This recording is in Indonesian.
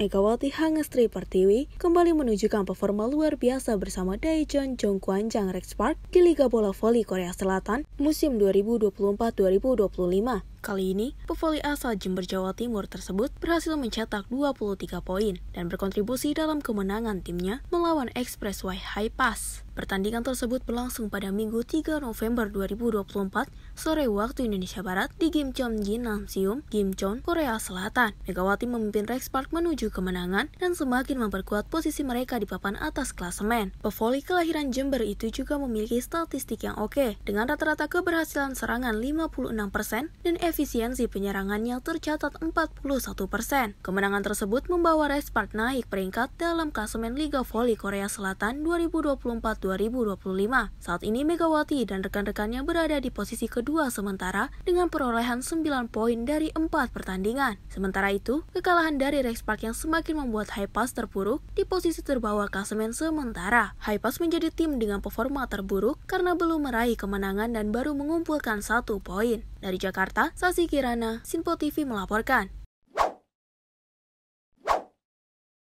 Megawati Hangestri Pertiwi kembali menunjukkan performa luar biasa bersama Daejeon Jongkwan Jang Rex Park di Liga Bola Voli Korea Selatan musim 2024-2025. Kali ini, pevoli asal Jember Jawa Timur tersebut berhasil mencetak 23 poin dan berkontribusi dalam kemenangan timnya melawan Expressway High Pass. Pertandingan tersebut berlangsung pada Minggu 3 November 2024 sore waktu Indonesia Barat di Gimcheon Gimnasium, Gimcheon, Korea Selatan. Megawati memimpin Rex Park menuju kemenangan dan semakin memperkuat posisi mereka di papan atas klasemen. Pevoli kelahiran Jember itu juga memiliki statistik yang oke, dengan rata-rata keberhasilan serangan 56% dan efisiensi penyerangannya tercatat 41%. persen. Kemenangan tersebut membawa Respart naik peringkat dalam klasemen Liga Voli Korea Selatan 2024-2025. Saat ini Megawati dan rekan-rekannya berada di posisi kedua sementara dengan perolehan 9 poin dari 4 pertandingan. Sementara itu, kekalahan dari Respart yang semakin membuat Hypas terpuruk di posisi terbawah klasemen sementara. Hypas menjadi tim dengan performa terburuk karena belum meraih kemenangan dan baru mengumpulkan satu poin. Dari Jakarta, Sasi Kirana, Sinpo TV melaporkan.